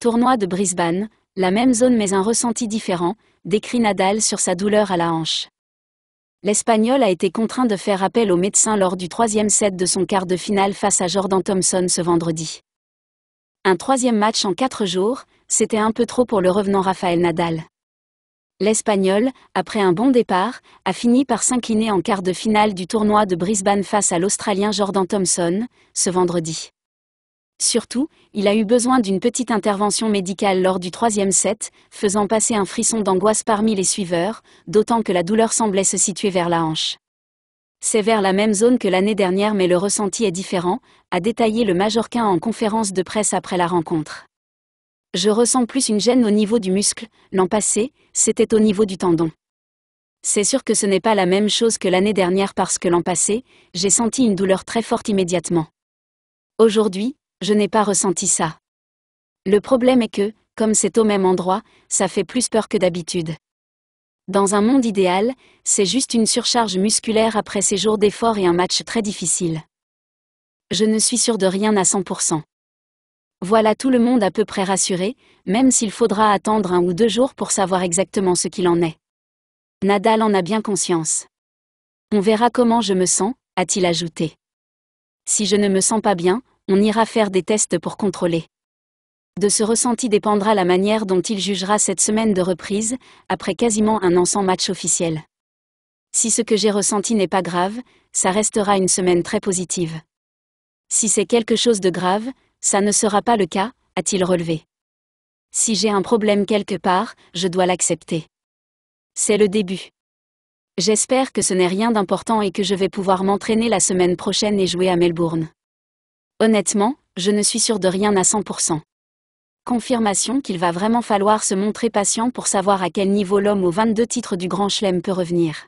Tournoi de Brisbane, la même zone mais un ressenti différent, décrit Nadal sur sa douleur à la hanche. L'Espagnol a été contraint de faire appel au médecin lors du troisième set de son quart de finale face à Jordan Thompson ce vendredi. Un troisième match en quatre jours, c'était un peu trop pour le revenant Rafael Nadal. L'Espagnol, après un bon départ, a fini par s'incliner en quart de finale du tournoi de Brisbane face à l'Australien Jordan Thompson, ce vendredi. Surtout, il a eu besoin d'une petite intervention médicale lors du troisième set, faisant passer un frisson d'angoisse parmi les suiveurs, d'autant que la douleur semblait se situer vers la hanche. C'est vers la même zone que l'année dernière mais le ressenti est différent, a détaillé le Majorquin en conférence de presse après la rencontre. Je ressens plus une gêne au niveau du muscle, l'an passé, c'était au niveau du tendon. C'est sûr que ce n'est pas la même chose que l'année dernière parce que l'an passé, j'ai senti une douleur très forte immédiatement. Aujourd'hui, je n'ai pas ressenti ça. Le problème est que, comme c'est au même endroit, ça fait plus peur que d'habitude. Dans un monde idéal, c'est juste une surcharge musculaire après ces jours d'efforts et un match très difficile. Je ne suis sûr de rien à 100%. Voilà tout le monde à peu près rassuré, même s'il faudra attendre un ou deux jours pour savoir exactement ce qu'il en est. Nadal en a bien conscience. On verra comment je me sens, a-t-il ajouté. Si je ne me sens pas bien, on ira faire des tests pour contrôler. De ce ressenti dépendra la manière dont il jugera cette semaine de reprise, après quasiment un an sans match officiel. Si ce que j'ai ressenti n'est pas grave, ça restera une semaine très positive. Si c'est quelque chose de grave, ça ne sera pas le cas, a-t-il relevé. Si j'ai un problème quelque part, je dois l'accepter. C'est le début. J'espère que ce n'est rien d'important et que je vais pouvoir m'entraîner la semaine prochaine et jouer à Melbourne. Honnêtement, je ne suis sûr de rien à 100%. Confirmation qu'il va vraiment falloir se montrer patient pour savoir à quel niveau l'homme aux 22 titres du Grand Chelem peut revenir.